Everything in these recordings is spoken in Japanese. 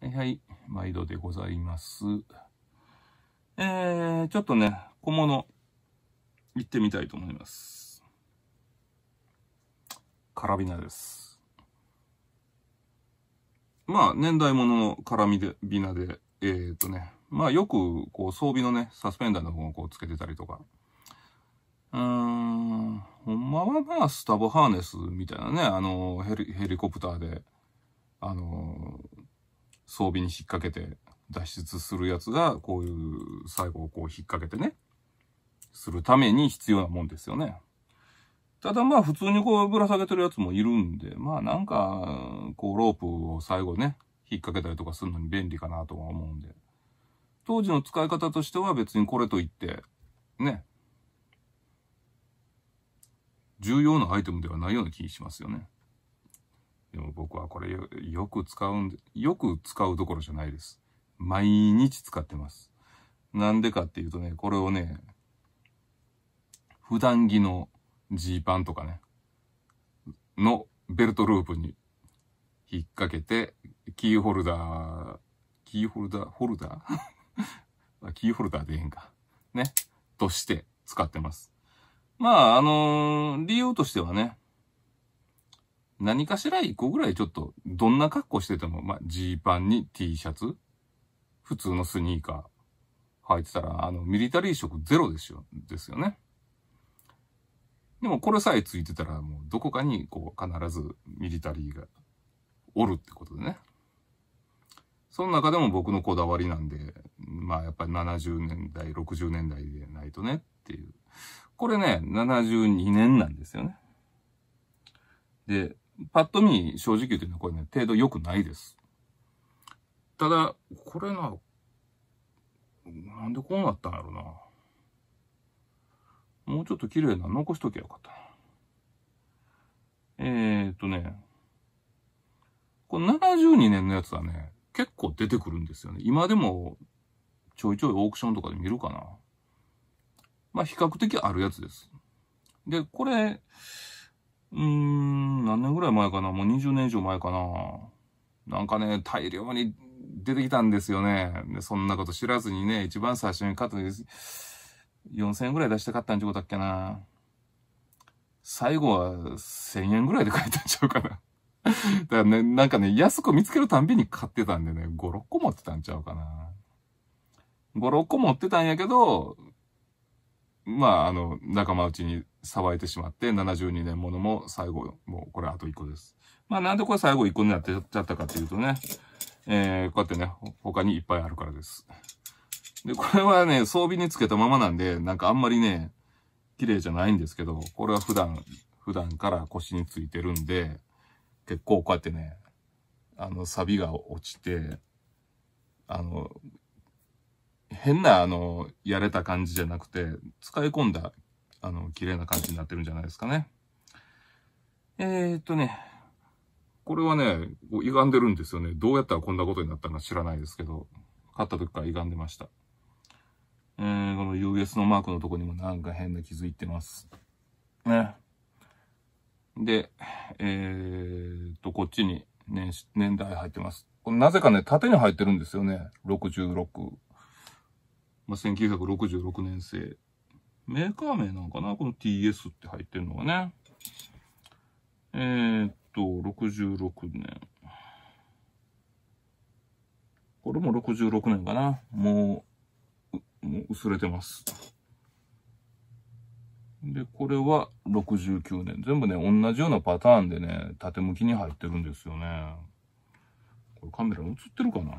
はいはい、毎度でございます。えー、ちょっとね、小物、行ってみたいと思います。カラビナです。まあ、年代物のカラビナで、えー、っとね、まあよく、こう、装備のね、サスペンダーの方をこう、つけてたりとか。うーん、ほんまはまあ、スタボハーネスみたいなね、あの、ヘリヘリコプターで、あのー装備に引っ掛けて脱出するやつが、こういう最後をこう引っ掛けてね、するために必要なもんですよね。ただまあ普通にこうぶら下げてるやつもいるんで、まあなんか、こうロープを最後ね、引っ掛けたりとかするのに便利かなとは思うんで。当時の使い方としては別にこれといって、ね、重要なアイテムではないような気しますよね。でも僕はこれよよく使うんで、よく使うどころじゃないです。毎日使ってます。なんでかっていうとね、これをね、普段着のジーパンとかね、のベルトループに引っ掛けて、キーホルダー、キーホルダー、ホルダー キーホルダーでええんか。ね。として使ってます。まあ、あのー、理由としてはね、何かしら一個ぐらいちょっと、どんな格好してても、まあ、ジーパンに T シャツ、普通のスニーカー履いてたら、あの、ミリタリー色ゼロですよ、ですよね。でもこれさえついてたら、もうどこかにこう、必ずミリタリーがおるってことでね。その中でも僕のこだわりなんで、まあやっぱり70年代、60年代でないとねっていう。これね、72年なんですよね。で、パッと見、正直言うとね、これね、程度良くないです。ただ、これな、なんでこうなったんやろな。もうちょっと綺麗な残しときゃよかったな。えー、っとね、この72年のやつはね、結構出てくるんですよね。今でもちょいちょいオークションとかで見るかな。まあ比較的あるやつです。で、これ、うーん、何年ぐらい前かなもう20年以上前かななんかね、大量に出てきたんですよね。でそんなこと知らずにね、一番最初に買った4000円ぐらい出して買ったんちゅうことだっけな。最後は1000円ぐらいで買えたんちゃうかな。だからね、なんかね、安く見つけるたんびに買ってたんでね、5、6個持ってたんちゃうかな。5、6個持ってたんやけど、まあ、あの、仲間内に騒いでしまって、72年ものも最後、もうこれあと1個です。まあ、なんでこれ最後1個になってちゃったかっていうとね、えー、こうやってね、他にいっぱいあるからです。で、これはね、装備につけたままなんで、なんかあんまりね、綺麗じゃないんですけど、これは普段、普段から腰についてるんで、結構こうやってね、あの、サビが落ちて、あの、変な、あの、やれた感じじゃなくて、使い込んだ、あの、綺麗な感じになってるんじゃないですかね。えー、っとね、これはね、こう歪んでるんですよね。どうやったらこんなことになったのか知らないですけど、買った時から歪んでました。えー、この US のマークのとこにもなんか変な気づいてます。ね。で、えー、っと、こっちに年、年代入ってます。なぜかね、縦に入ってるんですよね。66。まあ、1966年製。メーカー名なんかなこの TS って入ってるのがね。えー、っと、66年。これも66年かなもう、もう薄れてます。で、これは69年。全部ね、同じようなパターンでね、縦向きに入ってるんですよね。これカメラ映ってるかな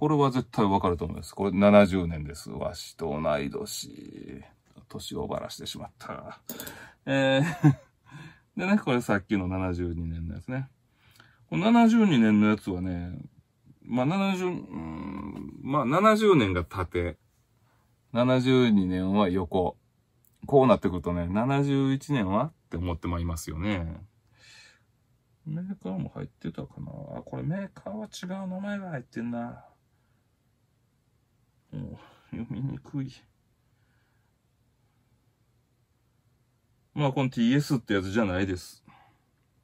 これは絶対わかると思います。これ70年です。わしと同い年。年をばらしてしまった。えー でね、これさっきの72年のやつね。この72年のやつはね、まあ、70、うん、まあ、70年が縦。72年は横。こうなってくるとね、71年はって思ってまいりますよね。メーカーも入ってたかなあ、これメーカーは違う名前が入ってんな。お読みにくい。まあ、この TS ってやつじゃないです。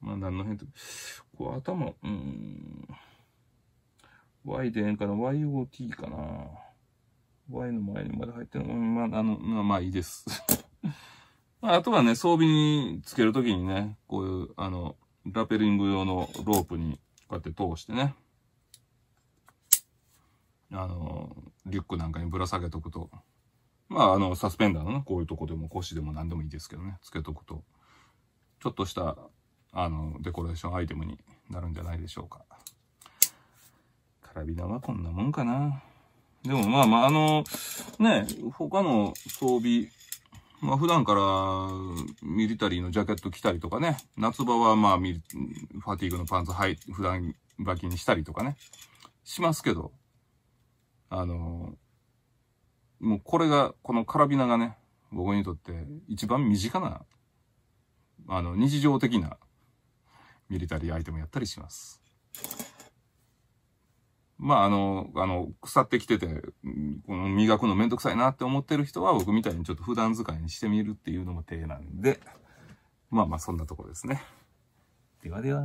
まあ、何の変と、こう頭、うん。Y でえんかな ?YOT かな ?Y の前にまだ入ってるの、まあ、あの、まあいいです。まあ、あとはね、装備につけるときにね、こういう、あの、ラペリング用のロープにこうやって通してね、あの、リュックなんかにぶら下げとくと、まあ、あの、サスペンダーの、ね、こういうとこでも腰でも何でもいいですけどね、つけとくと、ちょっとした、あの、デコレーションアイテムになるんじゃないでしょうか。カラビナはこんなもんかな。でもまあまあ、あの、ね、他の装備、まあ普段からミリタリーのジャケット着たりとかね、夏場はまあファティーグのパンツはい、普段履きにしたりとかね、しますけど、あの、もうこれが、このカラビナがね、僕にとって一番身近な、あの、日常的なミリタリーアイテムやったりします。まあ、あの、あの、腐ってきてて、この磨くのめんどくさいなって思ってる人は僕みたいにちょっと普段使いにしてみるっていうのも手なんで、まあまあそんなとこですね。ではでは。